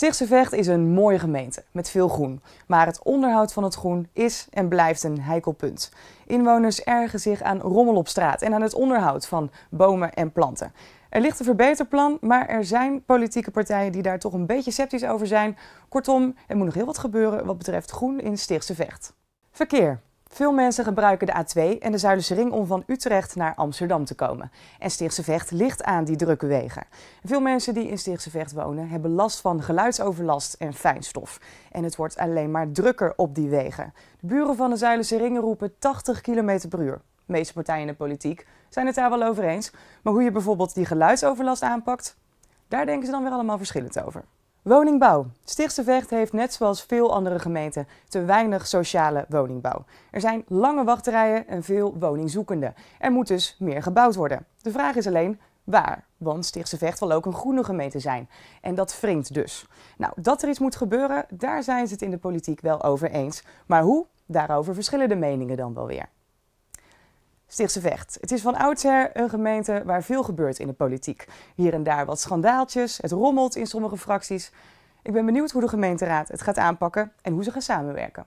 Stichtse Vecht is een mooie gemeente met veel groen. Maar het onderhoud van het groen is en blijft een heikel punt. Inwoners ergen zich aan rommel op straat en aan het onderhoud van bomen en planten. Er ligt een verbeterplan, maar er zijn politieke partijen die daar toch een beetje sceptisch over zijn. Kortom, er moet nog heel wat gebeuren wat betreft groen in Stichtse Vecht. Verkeer. Veel mensen gebruiken de A2 en de Zuiderse Ring om van Utrecht naar Amsterdam te komen. En Stichtse Vecht ligt aan die drukke wegen. Veel mensen die in Stichtse Vecht wonen hebben last van geluidsoverlast en fijnstof. En het wordt alleen maar drukker op die wegen. De buren van de Zuiderse ringen roepen 80 km per uur. De meeste partijen in de politiek zijn het daar wel over eens. Maar hoe je bijvoorbeeld die geluidsoverlast aanpakt, daar denken ze dan weer allemaal verschillend over. Woningbouw. Stichtse Vecht heeft net zoals veel andere gemeenten te weinig sociale woningbouw. Er zijn lange wachtrijen en veel woningzoekenden. Er moet dus meer gebouwd worden. De vraag is alleen waar, want Stichtse Vecht wil ook een groene gemeente zijn. En dat wringt dus. Nou, dat er iets moet gebeuren, daar zijn ze het in de politiek wel over eens. Maar hoe? Daarover verschillen de meningen dan wel weer. Stichtse Vecht. Het is van oudsher een gemeente waar veel gebeurt in de politiek. Hier en daar wat schandaaltjes, het rommelt in sommige fracties. Ik ben benieuwd hoe de gemeenteraad het gaat aanpakken en hoe ze gaan samenwerken.